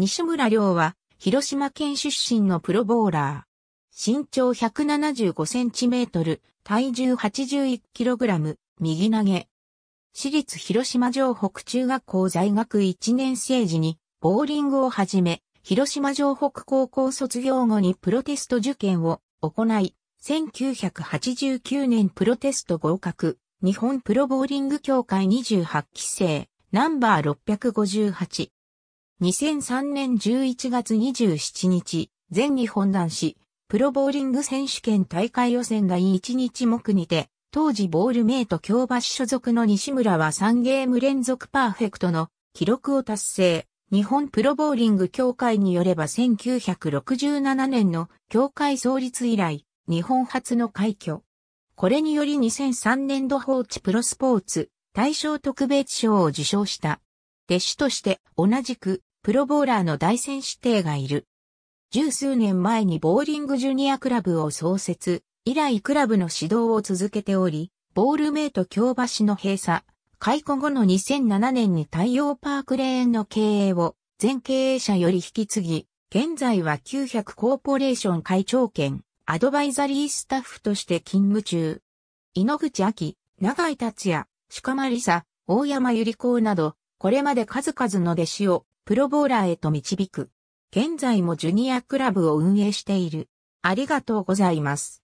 西村亮は、広島県出身のプロボーラー。身長1 7 5センチメートル、体重 81kg、右投げ。私立広島城北中学校在学1年生時に、ボーリングを始め、広島城北高校卒業後にプロテスト受験を行い、1989年プロテスト合格、日本プロボーリング協会28期生、ナンバー658。2003年11月27日、全日本男子、プロボーリング選手権大会予選第1日目にて、当時ボールメイト京橋所属の西村は3ゲーム連続パーフェクトの記録を達成。日本プロボーリング協会によれば1967年の協会創立以来、日本初の快挙。これにより2003年度放置プロスポーツ、大賞特別賞を受賞した。弟子として同じくプロボーラーの大選指定がいる。十数年前にボーリングジュニアクラブを創設、以来クラブの指導を続けており、ボールメイト京橋の閉鎖、解雇後の2007年に太陽パークレーンの経営を全経営者より引き継ぎ、現在は900コーポレーション会長兼アドバイザリースタッフとして勤務中。井ノ口明、永井達也、鹿間理沙、大山由里子など、これまで数々の弟子をプロボーラーへと導く。現在もジュニアクラブを運営している。ありがとうございます。